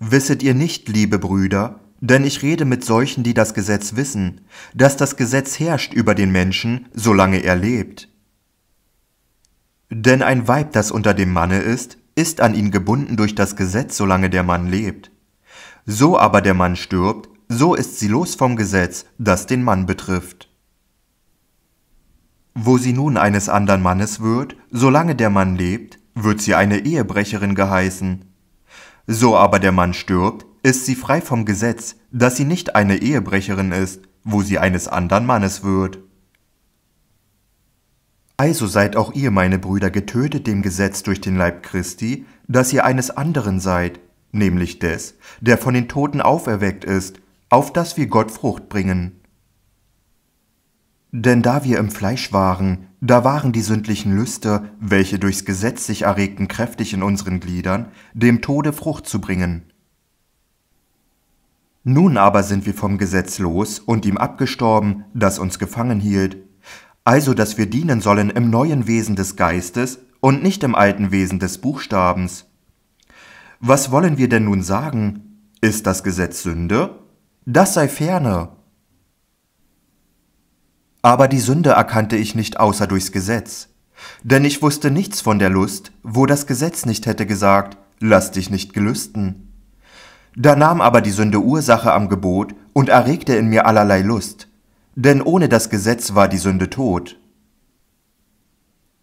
Wisset ihr nicht, liebe Brüder, denn ich rede mit solchen, die das Gesetz wissen, dass das Gesetz herrscht über den Menschen, solange er lebt. Denn ein Weib, das unter dem Manne ist, ist an ihn gebunden durch das Gesetz, solange der Mann lebt. So aber der Mann stirbt, so ist sie los vom Gesetz, das den Mann betrifft. Wo sie nun eines andern Mannes wird, solange der Mann lebt, wird sie eine Ehebrecherin geheißen, so aber der Mann stirbt, ist sie frei vom Gesetz, dass sie nicht eine Ehebrecherin ist, wo sie eines anderen Mannes wird. Also seid auch ihr, meine Brüder, getötet dem Gesetz durch den Leib Christi, dass ihr eines anderen seid, nämlich des, der von den Toten auferweckt ist, auf das wir Gott Frucht bringen. Denn da wir im Fleisch waren, da waren die sündlichen Lüste, welche durchs Gesetz sich erregten, kräftig in unseren Gliedern, dem Tode Frucht zu bringen. Nun aber sind wir vom Gesetz los und ihm abgestorben, das uns gefangen hielt, also dass wir dienen sollen im neuen Wesen des Geistes und nicht im alten Wesen des Buchstabens. Was wollen wir denn nun sagen? Ist das Gesetz Sünde? Das sei ferne. Aber die Sünde erkannte ich nicht außer durchs Gesetz. Denn ich wusste nichts von der Lust, wo das Gesetz nicht hätte gesagt, lass dich nicht gelüsten. Da nahm aber die Sünde Ursache am Gebot und erregte in mir allerlei Lust. Denn ohne das Gesetz war die Sünde tot.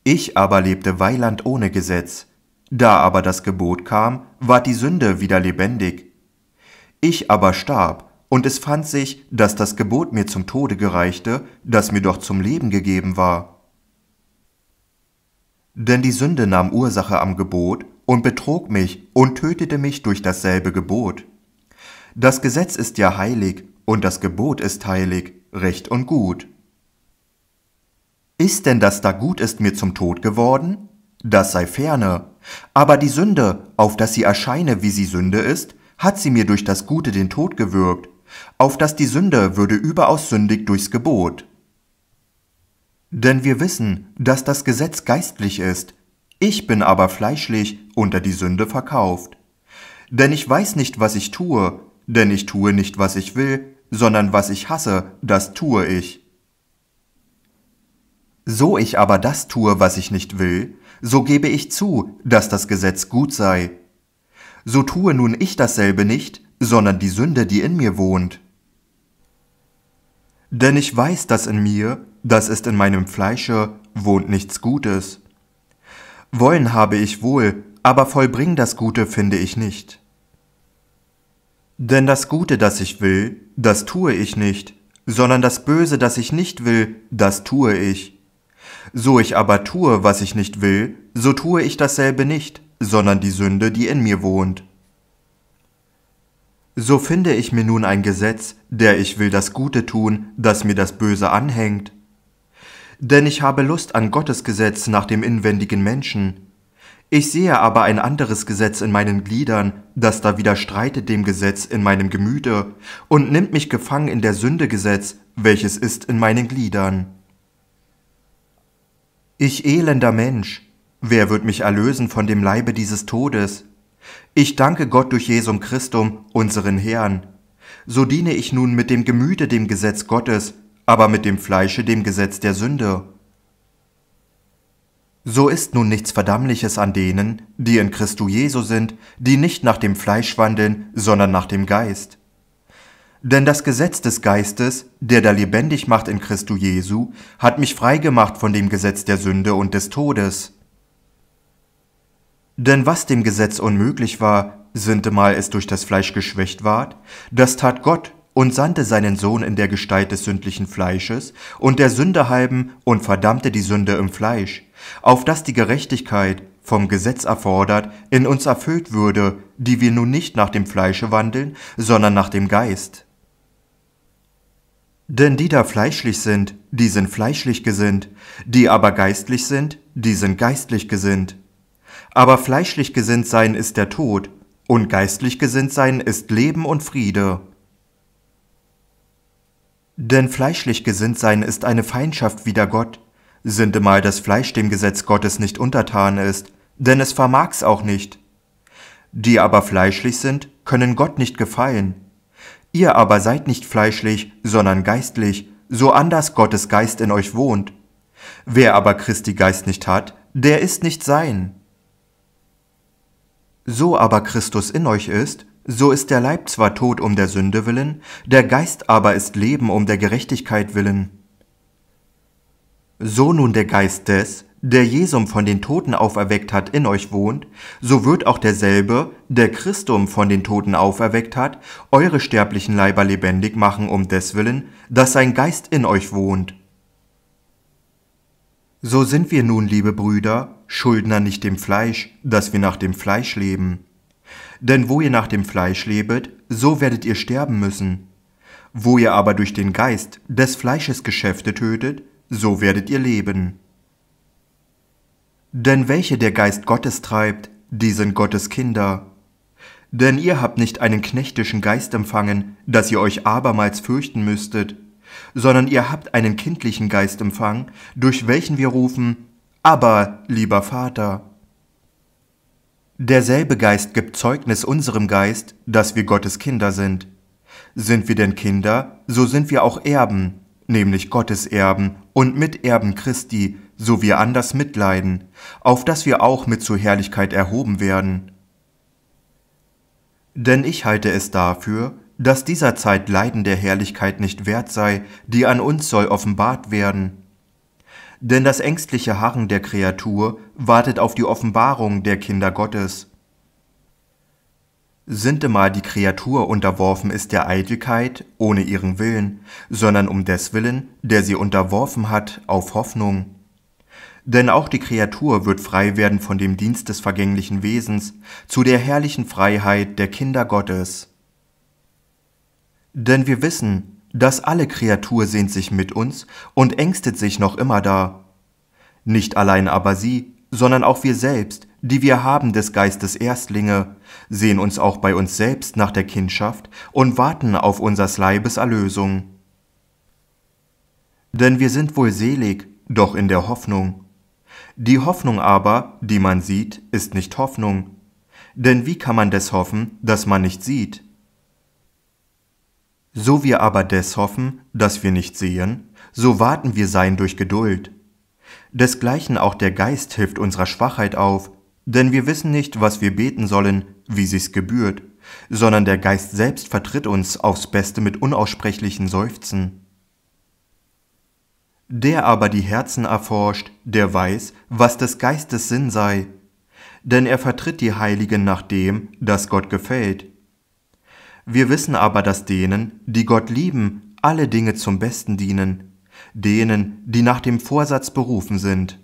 Ich aber lebte Weiland ohne Gesetz. Da aber das Gebot kam, ward die Sünde wieder lebendig. Ich aber starb, und es fand sich, dass das Gebot mir zum Tode gereichte, das mir doch zum Leben gegeben war. Denn die Sünde nahm Ursache am Gebot und betrog mich und tötete mich durch dasselbe Gebot. Das Gesetz ist ja heilig und das Gebot ist heilig, recht und gut. Ist denn das da gut ist mir zum Tod geworden? Das sei ferne. Aber die Sünde, auf dass sie erscheine, wie sie Sünde ist, hat sie mir durch das Gute den Tod gewürgt, auf dass die Sünde würde überaus sündig durchs Gebot. Denn wir wissen, dass das Gesetz geistlich ist, ich bin aber fleischlich unter die Sünde verkauft. Denn ich weiß nicht, was ich tue, denn ich tue nicht, was ich will, sondern was ich hasse, das tue ich. So ich aber das tue, was ich nicht will, so gebe ich zu, dass das Gesetz gut sei. So tue nun ich dasselbe nicht, sondern die Sünde, die in mir wohnt. Denn ich weiß, dass in mir, das ist in meinem Fleische, wohnt nichts Gutes. Wollen habe ich wohl, aber vollbring das Gute finde ich nicht. Denn das Gute, das ich will, das tue ich nicht, sondern das Böse, das ich nicht will, das tue ich. So ich aber tue, was ich nicht will, so tue ich dasselbe nicht, sondern die Sünde, die in mir wohnt. So finde ich mir nun ein Gesetz, der ich will das Gute tun, das mir das Böse anhängt. Denn ich habe Lust an Gottes Gesetz nach dem inwendigen Menschen. Ich sehe aber ein anderes Gesetz in meinen Gliedern, das da widerstreitet dem Gesetz in meinem Gemüte und nimmt mich gefangen in der Sünde Gesetz, welches ist in meinen Gliedern. Ich elender Mensch, wer wird mich erlösen von dem Leibe dieses Todes? Ich danke Gott durch Jesum Christum, unseren Herrn. So diene ich nun mit dem Gemüte dem Gesetz Gottes, aber mit dem Fleische dem Gesetz der Sünde. So ist nun nichts Verdammliches an denen, die in Christu Jesu sind, die nicht nach dem Fleisch wandeln, sondern nach dem Geist. Denn das Gesetz des Geistes, der da lebendig macht in Christu Jesu, hat mich freigemacht von dem Gesetz der Sünde und des Todes. Denn was dem Gesetz unmöglich war, sintemal es durch das Fleisch geschwächt ward, das tat Gott und sandte seinen Sohn in der Gestalt des sündlichen Fleisches und der Sünde halben und verdammte die Sünde im Fleisch, auf dass die Gerechtigkeit, vom Gesetz erfordert, in uns erfüllt würde, die wir nun nicht nach dem Fleische wandeln, sondern nach dem Geist. Denn die da fleischlich sind, die sind fleischlich gesinnt, die aber geistlich sind, die sind geistlich gesinnt. Aber fleischlich gesinnt sein ist der Tod, und geistlich gesinnt sein ist Leben und Friede. Denn fleischlich gesinnt sein ist eine Feindschaft wider Gott, sintemal das Fleisch dem Gesetz Gottes nicht untertan ist, denn es vermag's auch nicht. Die aber fleischlich sind, können Gott nicht gefallen. Ihr aber seid nicht fleischlich, sondern geistlich, so anders Gottes Geist in euch wohnt. Wer aber Christi Geist nicht hat, der ist nicht sein. So aber Christus in euch ist, so ist der Leib zwar tot um der Sünde willen, der Geist aber ist Leben um der Gerechtigkeit willen. So nun der Geist des, der Jesum von den Toten auferweckt hat, in euch wohnt, so wird auch derselbe, der Christum von den Toten auferweckt hat, eure sterblichen Leiber lebendig machen um des Willen, dass sein Geist in euch wohnt. So sind wir nun, liebe Brüder, Schuldner nicht dem Fleisch, dass wir nach dem Fleisch leben. Denn wo ihr nach dem Fleisch lebet, so werdet ihr sterben müssen. Wo ihr aber durch den Geist des Fleisches Geschäfte tötet, so werdet ihr leben. Denn welche der Geist Gottes treibt, die sind Gottes Kinder. Denn ihr habt nicht einen knechtischen Geist empfangen, dass ihr euch abermals fürchten müsstet, sondern ihr habt einen kindlichen Geist empfangen, durch welchen wir rufen, aber, lieber Vater. Derselbe Geist gibt Zeugnis unserem Geist, dass wir Gottes Kinder sind. Sind wir denn Kinder, so sind wir auch Erben, nämlich Gottes Erben und Miterben Christi, so wir anders mitleiden, auf dass wir auch mit zur Herrlichkeit erhoben werden. Denn ich halte es dafür, dass dieser Zeit Leiden der Herrlichkeit nicht wert sei, die an uns soll offenbart werden. Denn das ängstliche Harren der Kreatur wartet auf die Offenbarung der Kinder Gottes. Sintemal die Kreatur unterworfen ist der Eitelkeit ohne ihren Willen, sondern um des Willen, der sie unterworfen hat, auf Hoffnung. Denn auch die Kreatur wird frei werden von dem Dienst des vergänglichen Wesens zu der herrlichen Freiheit der Kinder Gottes. Denn wir wissen, dass alle Kreatur sehnt sich mit uns und ängstet sich noch immer da. Nicht allein aber sie, sondern auch wir selbst, die wir haben des Geistes Erstlinge, sehen uns auch bei uns selbst nach der Kindschaft und warten auf unsers Leibes Erlösung. Denn wir sind wohl selig, doch in der Hoffnung. Die Hoffnung aber, die man sieht, ist nicht Hoffnung. Denn wie kann man des hoffen, das man nicht sieht? So wir aber des hoffen, dass wir nicht sehen, so warten wir sein durch Geduld. Desgleichen auch der Geist hilft unserer Schwachheit auf, denn wir wissen nicht, was wir beten sollen, wie sich's gebührt, sondern der Geist selbst vertritt uns aufs Beste mit unaussprechlichen Seufzen. Der aber die Herzen erforscht, der weiß, was des Geistes Sinn sei, denn er vertritt die Heiligen nach dem, das Gott gefällt, wir wissen aber, dass denen, die Gott lieben, alle Dinge zum Besten dienen, denen, die nach dem Vorsatz berufen sind.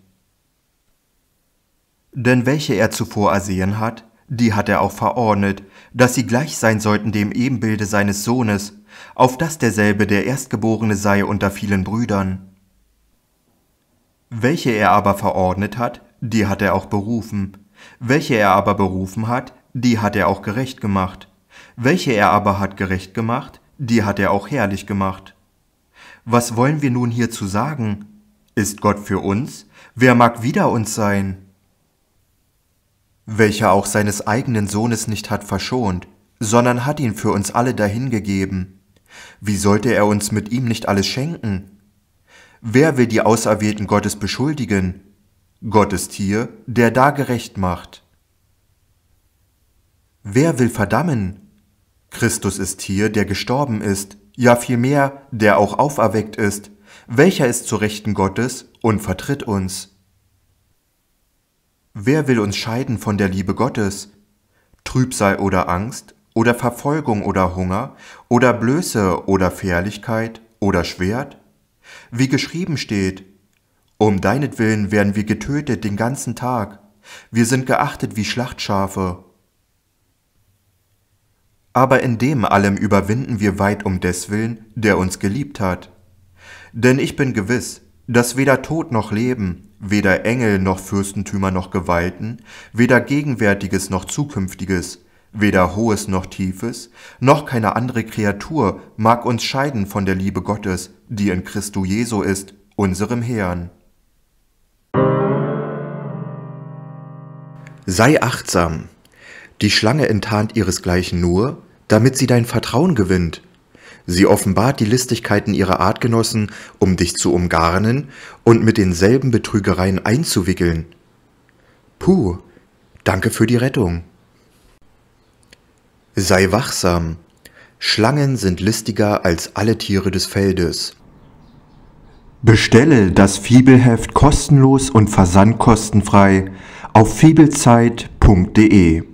Denn welche er zuvor ersehen hat, die hat er auch verordnet, dass sie gleich sein sollten dem Ebenbilde seines Sohnes, auf das derselbe der Erstgeborene sei unter vielen Brüdern. Welche er aber verordnet hat, die hat er auch berufen, welche er aber berufen hat, die hat er auch gerecht gemacht, welche er aber hat gerecht gemacht, die hat er auch herrlich gemacht. Was wollen wir nun hierzu sagen? Ist Gott für uns? Wer mag wider uns sein? Welcher auch seines eigenen Sohnes nicht hat verschont, sondern hat ihn für uns alle dahingegeben. Wie sollte er uns mit ihm nicht alles schenken? Wer will die Auserwählten Gottes beschuldigen? Gott ist hier, der da gerecht macht. Wer will verdammen? Christus ist hier, der gestorben ist, ja vielmehr, der auch auferweckt ist, welcher ist zu Rechten Gottes und vertritt uns. Wer will uns scheiden von der Liebe Gottes? Trübsal oder Angst, oder Verfolgung oder Hunger, oder Blöße oder Fährlichkeit oder Schwert? Wie geschrieben steht, um deinetwillen werden wir getötet den ganzen Tag, wir sind geachtet wie Schlachtschafe, aber in dem allem überwinden wir weit um deswillen, der uns geliebt hat. Denn ich bin gewiss, dass weder Tod noch Leben, weder Engel noch Fürstentümer noch Gewalten, weder Gegenwärtiges noch Zukünftiges, weder Hohes noch Tiefes, noch keine andere Kreatur mag uns scheiden von der Liebe Gottes, die in Christo Jesu ist, unserem Herrn. Sei achtsam, die Schlange enttarnt ihresgleichen nur, damit sie dein Vertrauen gewinnt. Sie offenbart die Listigkeiten ihrer Artgenossen, um dich zu umgarnen und mit denselben Betrügereien einzuwickeln. Puh, danke für die Rettung. Sei wachsam. Schlangen sind listiger als alle Tiere des Feldes. Bestelle das Fiebelheft kostenlos und versandkostenfrei auf fiebelzeit.de